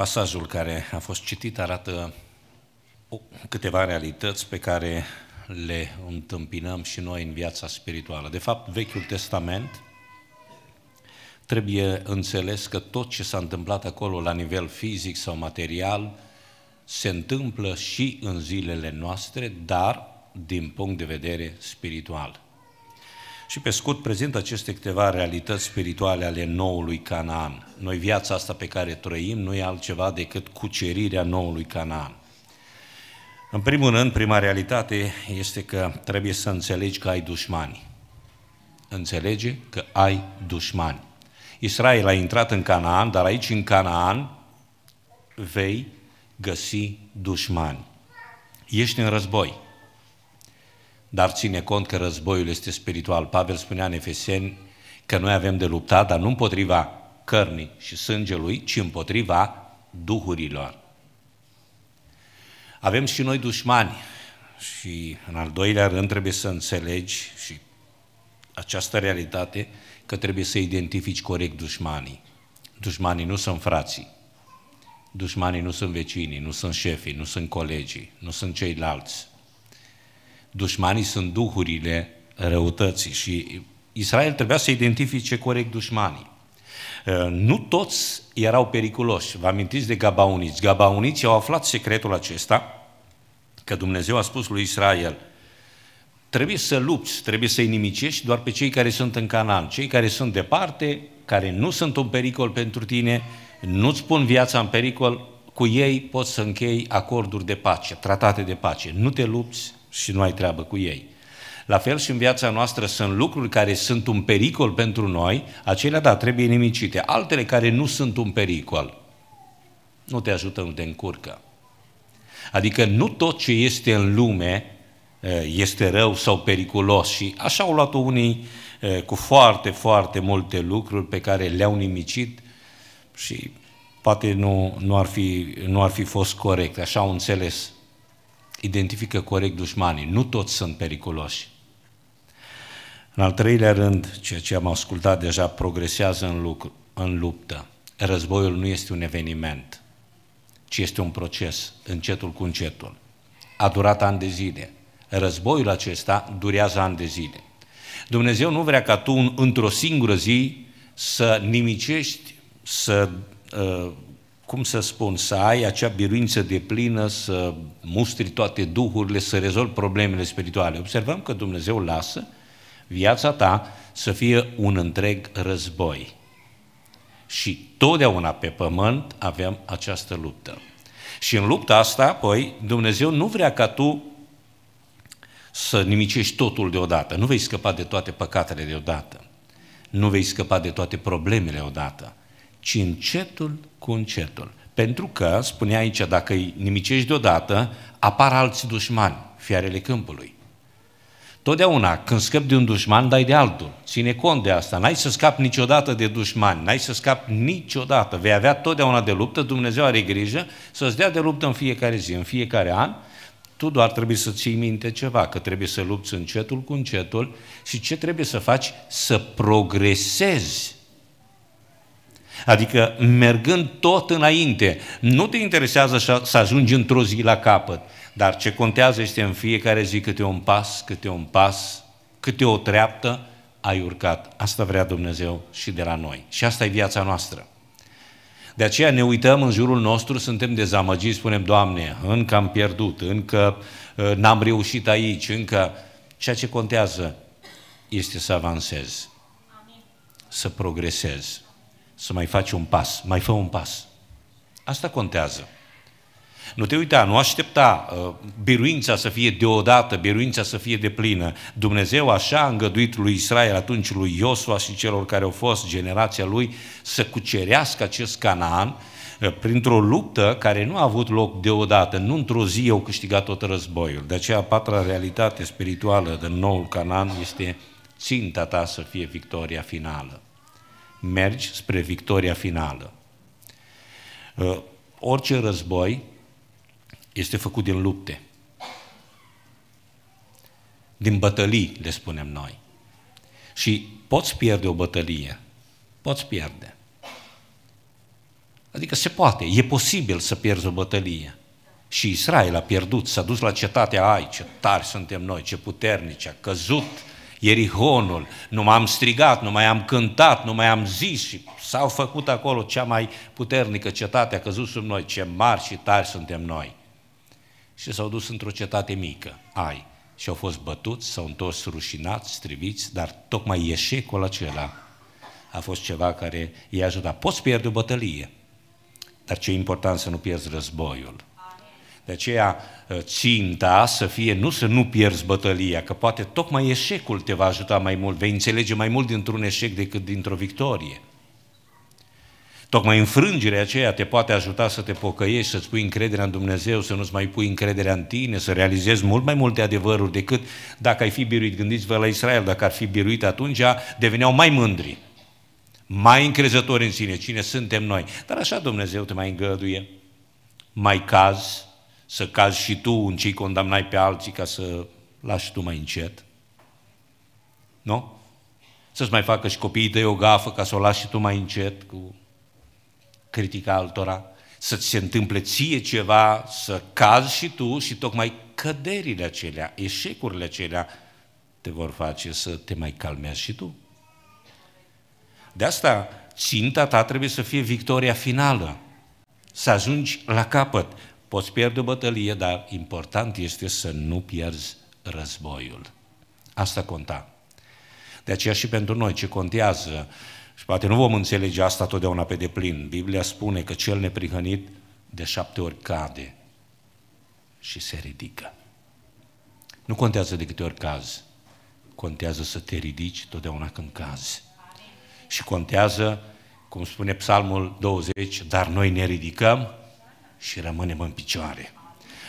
Pasajul care a fost citit arată câteva realități pe care le întâmpinăm și noi în viața spirituală. De fapt, Vechiul Testament trebuie înțeles că tot ce s-a întâmplat acolo la nivel fizic sau material se întâmplă și în zilele noastre, dar din punct de vedere spiritual. Și pe scurt prezint aceste câteva realități spirituale ale noului Canaan. Noi viața asta pe care trăim nu e altceva decât cucerirea noului Canaan. În primul rând, prima realitate este că trebuie să înțelegi că ai dușmani. Înțelege că ai dușmani. Israel a intrat în Canaan, dar aici în Canaan vei găsi dușmani. Ești în război dar ține cont că războiul este spiritual. Pavel spunea în Efeseni că noi avem de luptat, dar nu împotriva cărnii și sângelui, ci împotriva duhurilor. Avem și noi dușmani și în al doilea rând trebuie să înțelegi și această realitate că trebuie să identifici corect dușmanii. Dușmanii nu sunt frații, dușmanii nu sunt vecinii, nu sunt șefii, nu sunt colegii, nu sunt ceilalți dușmanii sunt duhurile răutății și Israel trebuia să identifice corect dușmanii. Uh, nu toți erau periculoși. Vă amintiți de Gabauniți? Gabauniți au aflat secretul acesta, că Dumnezeu a spus lui Israel, trebuie să lupți, trebuie să-i nimicești doar pe cei care sunt în Canaan. Cei care sunt departe, care nu sunt un pericol pentru tine, nu-ți pun viața în pericol, cu ei poți să închei acorduri de pace, tratate de pace. Nu te lupți, și nu ai treabă cu ei. La fel și în viața noastră sunt lucruri care sunt un pericol pentru noi, acelea, da, trebuie nimicite. Altele care nu sunt un pericol, nu te ajută, nu te încurcă. Adică nu tot ce este în lume eh, este rău sau periculos și așa au luat unii eh, cu foarte, foarte multe lucruri pe care le-au nimicit și poate nu, nu, ar fi, nu ar fi fost corect, așa au înțeles identifică corect dușmanii. Nu toți sunt periculoși. În al treilea rând, ceea ce am ascultat deja, progresează în, lucru, în luptă. Războiul nu este un eveniment, ci este un proces, încetul cu încetul. A durat ani de zile. Războiul acesta durează ani de zile. Dumnezeu nu vrea ca tu într-o singură zi să nimicești, să uh, cum să spun, să ai acea biruință de plină, să mustri toate duhurile, să rezolvi problemele spirituale. Observăm că Dumnezeu lasă viața ta să fie un întreg război. Și totdeauna pe pământ aveam această luptă. Și în lupta asta, apoi, Dumnezeu nu vrea ca tu să nimicești totul deodată. Nu vei scăpa de toate păcatele deodată. Nu vei scăpa de toate problemele odată ci încetul cu încetul. Pentru că, spune aici, dacă îi nimicești deodată, apar alți dușmani, fiarele câmpului. Totdeauna, când scapi de un dușman, dai de altul. Ține cont de asta. N-ai să scapi niciodată de dușmani, n-ai să scapi niciodată. Vei avea totdeauna de luptă, Dumnezeu are grijă să-ți dea de luptă în fiecare zi, în fiecare an. Tu doar trebuie să ții minte ceva, că trebuie să lupți încetul cu încetul și ce trebuie să faci? Să progresezi Adică mergând tot înainte. Nu te interesează să ajungi într-o zi la capăt, dar ce contează este în fiecare zi câte un pas, câte un pas, câte o treaptă ai urcat. Asta vrea Dumnezeu și de la noi. Și asta e viața noastră. De aceea ne uităm în jurul nostru, suntem dezamăgiți, spunem, Doamne, încă am pierdut, încă ă, n-am reușit aici, încă... Ceea ce contează este să avansez, să progresez să mai faci un pas, mai fă un pas. Asta contează. Nu te uita, nu aștepta uh, biruința să fie deodată, biruința să fie de plină. Dumnezeu așa a îngăduit lui Israel atunci, lui Iosua și celor care au fost generația lui, să cucerească acest Canaan uh, printr-o luptă care nu a avut loc deodată, nu într-o zi au câștigat tot războiul. De aceea, a patra realitate spirituală din noul Canaan este ținta ta să fie victoria finală mergi spre victoria finală. Uh, orice război este făcut din lupte, din bătălii, le spunem noi. Și poți pierde o bătălie, poți pierde. Adică se poate, e posibil să pierzi o bătălie. Și Israel a pierdut, s-a dus la cetatea Ai, ce tari suntem noi, ce puternici, a căzut, Ierihonul, nu m-am strigat, nu mai am cântat, nu mai am zis și s-au făcut acolo cea mai puternică cetate, a căzut sub noi, ce mari și tari suntem noi. Și s-au dus într-o cetate mică, ai, și au fost bătuți, s-au întors rușinați, striviți, dar tocmai eșecul acela a fost ceva care i-a ajutat. Poți pierde o bătălie, dar ce e important să nu pierzi războiul – de aceea ă, ținta să fie nu să nu pierzi bătălia, că poate tocmai eșecul te va ajuta mai mult, vei înțelege mai mult dintr-un eșec decât dintr-o victorie. Tocmai înfrângerea aceea te poate ajuta să te pocăiești, să-ți pui încrederea în Dumnezeu, să nu-ți mai pui încrederea în tine, să realizezi mult mai multe adevăruri decât dacă ai fi biruit. Gândiți-vă la Israel, dacă ar fi biruit atunci, deveneau mai mândri, mai încrezători în sine, cine suntem noi. Dar așa Dumnezeu te mai îngăduie, mai cazi, să cazi și tu în cei condamnai pe alții ca să lași tu mai încet? Nu? Să-ți mai facă și copiii de o gafă ca să o lași și tu mai încet cu critica altora? Să-ți se întâmple ție ceva, să cazi și tu și tocmai căderile acelea, eșecurile acelea te vor face să te mai calmezi și tu. De asta ținta ta trebuie să fie victoria finală, să ajungi la capăt, Poți pierde o bătălie, dar important este să nu pierzi războiul. Asta conta. De aceea și pentru noi ce contează, și poate nu vom înțelege asta totdeauna pe deplin, Biblia spune că cel neprihănit de șapte ori cade și se ridică. Nu contează de câte ori cazi, contează să te ridici totdeauna când cazi. Și contează, cum spune Psalmul 20, dar noi ne ridicăm și rămânem în picioare.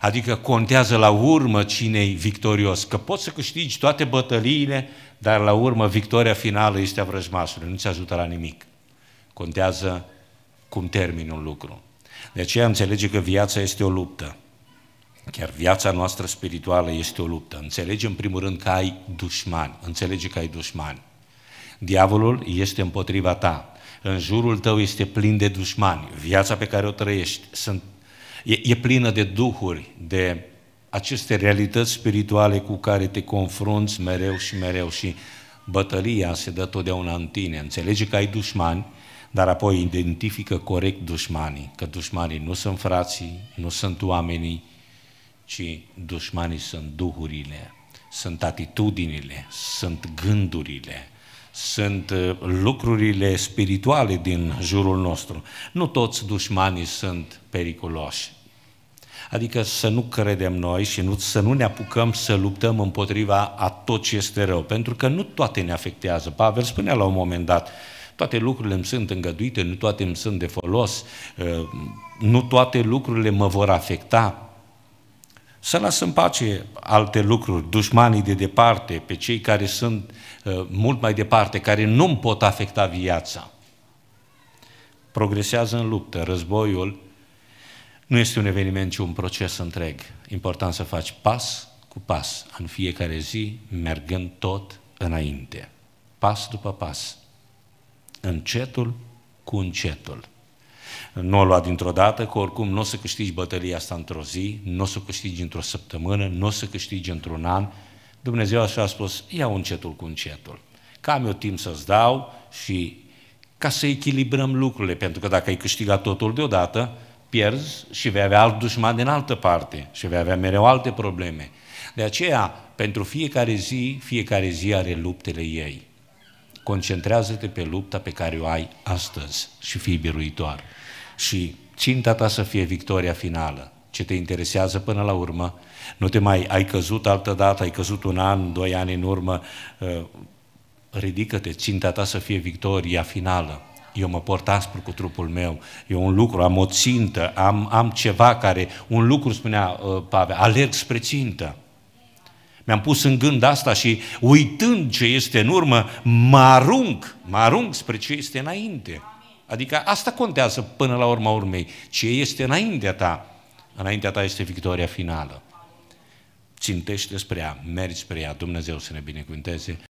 Adică contează la urmă cine-i victorios, că poți să câștigi toate bătăliile, dar la urmă victoria finală este a vrăjmașului, nu ți ajută la nimic. Contează cum termin un lucru. De aceea înțelege că viața este o luptă. Chiar viața noastră spirituală este o luptă. Înțelege în primul rând că ai dușmani. Înțelege că ai dușmani. Diavolul este împotriva ta. În jurul tău este plin de dușmani. Viața pe care o trăiești sunt E, e plină de duhuri, de aceste realități spirituale cu care te confrunți mereu și mereu și bătălia se dă totdeauna în tine. Înțelege că ai dușmani, dar apoi identifică corect dușmanii, că dușmanii nu sunt frații, nu sunt oamenii, ci dușmanii sunt duhurile, sunt atitudinile, sunt gândurile, sunt uh, lucrurile spirituale din jurul nostru. Nu toți dușmanii sunt periculoși. Adică să nu credem noi și nu, să nu ne apucăm să luptăm împotriva a tot ce este rău, pentru că nu toate ne afectează. Pavel spunea la un moment dat, toate lucrurile îmi sunt îngăduite, nu toate îmi sunt de folos, uh, nu toate lucrurile mă vor afecta, să lasă în pace alte lucruri, dușmanii de departe, pe cei care sunt uh, mult mai departe, care nu pot afecta viața. Progresează în luptă. Războiul nu este un eveniment, ci un proces întreg. Important să faci pas cu pas, în fiecare zi, mergând tot înainte. Pas după pas. Încetul cu încetul nu o lua dintr-o dată, că oricum nu o să câștigi bătălia asta într-o zi, nu o să câștigi într-o săptămână, nu o să câștigi într-un an. Dumnezeu așa a spus, ia încetul cu încetul. Că am eu timp să-ți dau și ca să echilibrăm lucrurile, pentru că dacă ai câștigat totul deodată, pierzi și vei avea alt dușman din altă parte și vei avea mereu alte probleme. De aceea, pentru fiecare zi, fiecare zi are luptele ei. Concentrează-te pe lupta pe care o ai astăzi și fii biruitor. Și ținta ta să fie victoria finală. Ce te interesează până la urmă, nu te mai ai căzut altă dată, ai căzut un an, doi ani în urmă, ă, ridică-te, ținta ta să fie victoria finală. Eu mă port aspru cu trupul meu, eu un lucru, am o țintă, am, am ceva care, un lucru spunea uh, Pavel, alerg spre țintă. Mi-am pus în gând asta și uitând ce este în urmă, mă arunc, mă arunc spre ce este înainte. Adică asta contează până la urma urmei. Ce este înaintea ta? Înaintea ta este victoria finală. Țintește spre ea, mergi spre ea, Dumnezeu să ne binecuvânteze